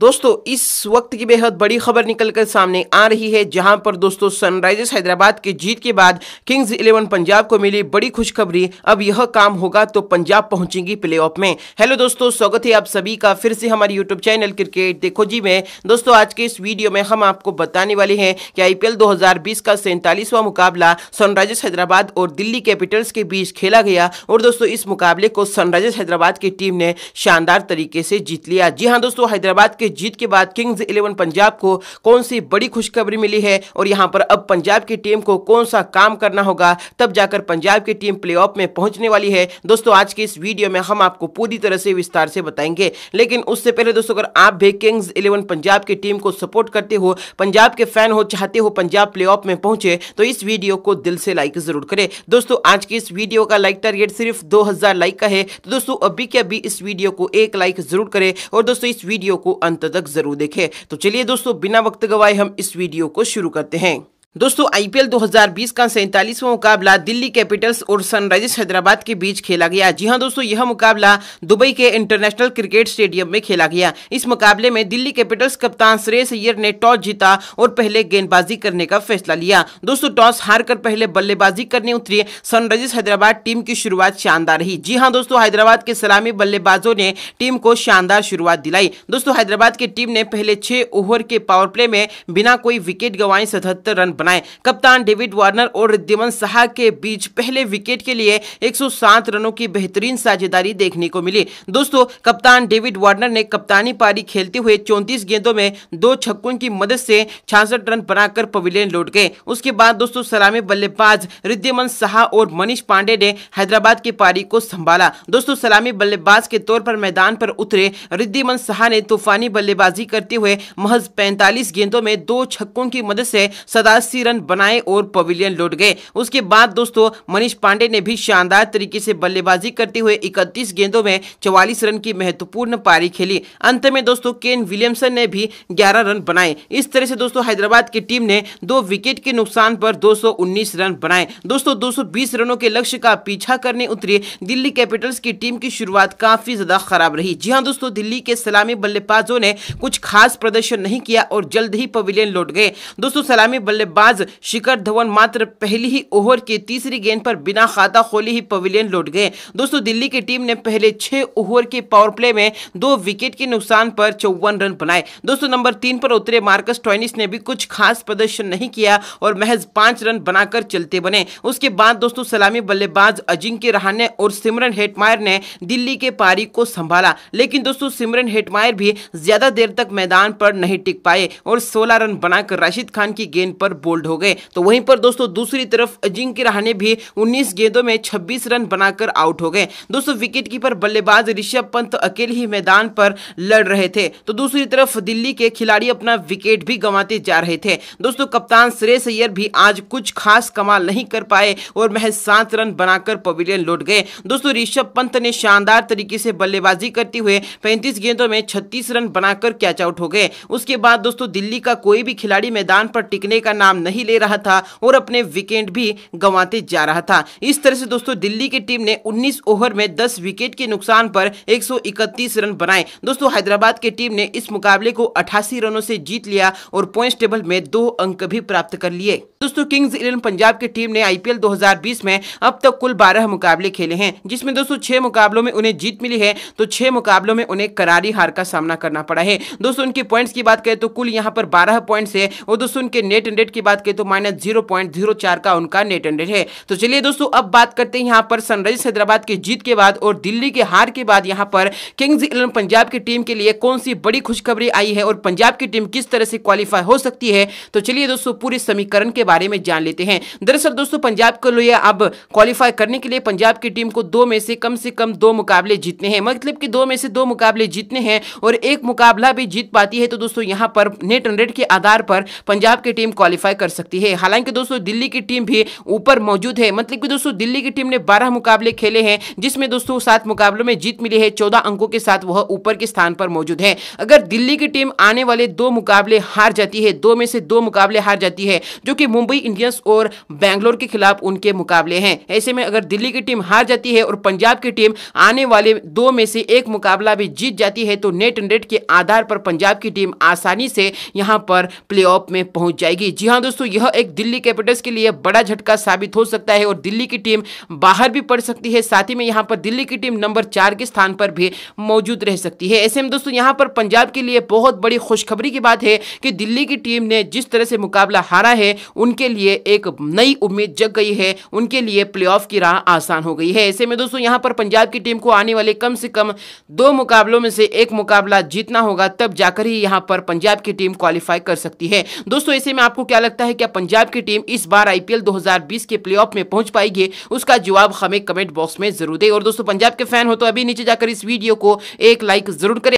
दोस्तों इस वक्त की बेहद बड़ी खबर निकलकर सामने आ रही है जहां पर दोस्तों सनराइजर्स हैदराबाद के जीत के बाद किंग्स इलेवन पंजाब को मिली बड़ी खुशखबरी अब यह काम होगा तो पंजाब पहुंचेगी प्लेऑफ में हेलो दोस्तों स्वागत है आप सभी का फिर से हमारे यूट्यूब चैनल क्रिकेट देखो जी में दोस्तों आज के इस वीडियो में हम आपको बताने वाले हैं कि आई पी का सैंतालीसवां मुकाबला सनराइजर्स हैदराबाद और दिल्ली कैपिटल्स के बीच खेला गया और दोस्तों इस मुकाबले को सनराइजर्स हैदराबाद की टीम ने शानदार तरीके से जीत लिया जी हाँ दोस्तों हैदराबाद के की जीत के बाद किंग्स इलेवन पंजाब को कौन सी बड़ी खुशखबरी मिली है और यहाँ पर अब पंजाब की टीम को कौन सा काम करना होगा तब जाकर पंजाब की टीम प्ले में पहुंचने वाली है दोस्तों आज की इस वीडियो में हम आपको पूरी तरह से विस्तार से बताएंगे लेकिन उससे पहले दोस्तों अगर आप भी किंग्स इलेवन पंजाब की टीम को सपोर्ट करते हो पंजाब के फैन हो चाहते हो पंजाब प्ले में पहुंचे तो इस वीडियो को दिल से लाइक जरूर करें दोस्तों आज की इस वीडियो का लाइक टारगेट सिर्फ 2000 लाइक का है तो दोस्तों अभी के अभी इस वीडियो को एक लाइक जरूर करें और दोस्तों इस वीडियो को अंत अंत तक जरूर देखें तो चलिए दोस्तों बिना वक्त गवाए हम इस वीडियो को शुरू करते हैं दोस्तों आईपीएल 2020 का सैंतालीसवा मुकाबला दिल्ली कैपिटल्स और सनराइजर्स हैदराबाद के बीच खेला गया जी हां दोस्तों यह मुकाबला दुबई के इंटरनेशनल क्रिकेट स्टेडियम में खेला गया इस मुकाबले में दिल्ली कैपिटल्स कप्तान श्रेयस अय्यर ने टॉस जीता और पहले गेंदबाजी करने का फैसला लिया दोस्तों टॉस हार कर पहले बल्लेबाजी करने उतरी सनराइजर्स हैदराबाद टीम की शुरुआत शानदार रही जी हाँ दोस्तों हैदराबाद के सलामी बल्लेबाजों ने टीम को शानदार शुरुआत दिलाई दोस्तों हैदराबाद की टीम ने पहले छह ओवर के पावर प्ले में बिना कोई विकेट गंवाए सतहत्तर रन बनाए कप्तान डेविड वार्नर और रिद्धिमन शाह के बीच पहले विकेट के लिए 107 रनों की बेहतरीन साझेदारी देखने को मिली दोस्तों कप्तान डेविड वार्नर ने कप्तानी पारी खेलते हुए चौंतीस गेंदों में दो छक्कों की मदद से छियासठ रन बनाकर पवेलियन लौट गए उसके बाद दोस्तों सलामी बल्लेबाज रिद्धिमन शाह और मनीष पांडे ने हैदराबाद की पारी को संभाला दोस्तों सलामी बल्लेबाज के तौर पर मैदान पर उतरे रिद्धिमन शाह ने तूफानी बल्लेबाजी करते हुए महज 45 गेंदों में दो छक्कों की मदद से सदा अस्सी रन बनाए और पवेलियन लौट गए उसके बाद दोस्तों मनीष पांडे ने भी शानदार तरीके से बल्लेबाजी करते हुए इकतीस गेंदों में चौवालीस रन की महत्वपूर्ण पारी खेली अंत में दोस्तों केन विलियमसन ने भी ग्यारह रन बनाए इस तरह से दोस्तों हैदराबाद की टीम ने दो विकेट के नुकसान पर 219 रन बनाए दोस्तों 220 रनों के लक्ष्य का पीछा करने उतरी दिल्ली कैपिटल्स की टीम की शुरुआत काफी ज्यादा खराब रही जी हाँ दोस्तों दिल्ली के सलामी बल्लेबाजों ने कुछ खास प्रदर्शन नहीं किया और जल्द ही पवेलियन लौट गए दोस्तों सलामी बल्लेबाज गेंदबाज शिखर धवन मात्र पहली ही ओवर के तीसरी गेंद पर बिना खाता खोले ही पवेलियन लौट गए दोस्तों दिल्ली की टीम ने पहले छह ओवर के पावर प्ले में दो विकेट के नुकसान पर चौवन रन बनाए दोस्तों नंबर तीन पर उतरे मार्कस टॉइनिस ने भी कुछ खास प्रदर्शन नहीं किया और महज पांच रन बनाकर चलते बने उसके बाद दोस्तों सलामी बल्लेबाज अजिंक्य रहाने और सिमरन हेटमायर ने दिल्ली के पारी को संभाला लेकिन दोस्तों सिमरन हेटमायर भी ज्यादा देर तक मैदान पर नहीं टिक पाए और सोलह रन बनाकर राशिद खान की गेंद पर बोल्ड हो गए तो वहीं पर दोस्तों दूसरी तरफ अजिंक्य रहाने भी उन्नीस गेंदों में छब्बीस रन बनाकर आउट हो गए दोस्तों विकेट कीपर बल्लेबाज ऋषभ पंत अकेले ही मैदान पर लड़ रहे थे तो दूसरी तरफ दिल्ली के खिलाड़ी अपना विकेट भी गंवाते जा रहे थे दोस्तों कप्तान श्रेयस अय्यर भी आज कुछ खास कमाल नहीं कर पाए और महज सात रन बनाकर पवेलियन लौट गए दोस्तों ऋषभ पंत ने शानदार तरीके से बल्लेबाजी करते हुए पैंतीस गेंदों में छत्तीस रन बनाकर कैच आउट हो गए उसके बाद दोस्तों दिल्ली का कोई भी खिलाड़ी मैदान पर टिकने का नाम नाम नहीं ले रहा था और अपने विकेट भी गंवाते जा रहा था इस तरह से दोस्तों दिल्ली की टीम ने 19 ओवर में 10 विकेट के नुकसान पर 131 रन बनाए दोस्तों हैदराबाद की टीम ने इस मुकाबले को अठासी रनों से जीत लिया और पॉइंट टेबल में दो अंक भी प्राप्त कर लिए दोस्तों किंग्स इलेवन पंजाब की टीम ने आईपीएल 2020 में अब तक कुल 12 मुकाबले खेले हैं जिसमें दोस्तों छह मुकाबलों में उन्हें जीत मिली है तो छह मुकाबलों में उन्हें करारी हार का सामना करना पड़ा है दोस्तों उनके पॉइंट्स की बात करें तो कुल यहाँ पर बारह पॉइंट्स है और दोस्तों उनके नेट एंड की बात करें तो माइनस जीरो पॉइंट जीरो चार का उनका नेट हंड्रेड है तो चलिए दोस्तों अब बात करते हैं यहाँ पर सनराइजर्स हैदराबाद की जीत के बाद और दिल्ली के हार के बाद यहाँ पर किंग्स इलेवन पंजाब की टीम के लिए कौन सी बड़ी खुशखबरी आई है और पंजाब की टीम किस तरह से क्वालिफाई हो सकती है तो चलिए दोस्तों पूरे समीकरण के बारे में जान लेते हैं दरअसल दोस्तों पंजाब को लिए अब क्वालिफाई करने के लिए पंजाब की टीम को दो में से कम से कम दो मुकाबले जीतने हैं मतलब कि दो में से दो मुकाबले जीतने हैं और एक मुकाबला भी जीत पाती है तो दोस्तों यहां पर नेट रन रेट के आधार पर पंजाब की टीम क्वालिफाई कर सकती है हालांकि दोस्तों दिल्ली की टीम भी ऊपर मौजूद है मतलब कि दोस्तों दिल्ली की टीम ने बारह मुकाबले खेले हैं जिसमें दोस्तों सात मुकाबलों में जीत मिली है चौदह अंकों के साथ वह ऊपर के स्थान पर मौजूद है अगर दिल्ली की टीम आने वाले दो मुकाबले हार जाती है दो में से दो मुकाबले हार जाती है जो कि मुंबई इंडियंस और बैंगलोर के खिलाफ उनके मुकाबले हैं ऐसे में अगर दिल्ली की टीम हार जाती है और पंजाब की टीम आने वाले दो में से एक मुकाबला भी जीत जाती है तो नेट रेट के आधार पर पंजाब की टीम आसानी से यहां पर प्लेऑफ में पहुंच जाएगी जी हाँ दोस्तों यह एक दिल्ली कैपिटल्स के लिए बड़ा झटका साबित हो सकता है और दिल्ली की टीम बाहर भी पड़ सकती है साथ ही में यहाँ पर दिल्ली की टीम नंबर चार के स्थान पर भी मौजूद रह सकती है ऐसे में दोस्तों यहाँ पर पंजाब के लिए बहुत बड़ी खुशखबरी की बात है कि दिल्ली की टीम ने जिस तरह से मुकाबला हारा है उनके लिए एक नई उम्मीद जग गई है उनके लिए प्ले की राह आसान हो गई है ऐसे में दोस्तों यहाँ पर पंजाब की टीम को आने वाले कम से कम दो मुकाबलों में से एक मुकाबला जीतना होगा तब जाकर ही यहाँ पर पंजाब की टीम क्वालिफाई कर सकती है दोस्तों ऐसे में आपको क्या लगता सकता है क्या पंजाब की टीम इस बार आईपीएल 2020 के प्लेऑफ में पहुंच पाएगी उसका जवाब हमें कमेंट बॉक्स में जरूर दे और दोस्तों पंजाब के फैन हो तो अभी नीचे जाकर इस वीडियो को एक लाइक जरूर करें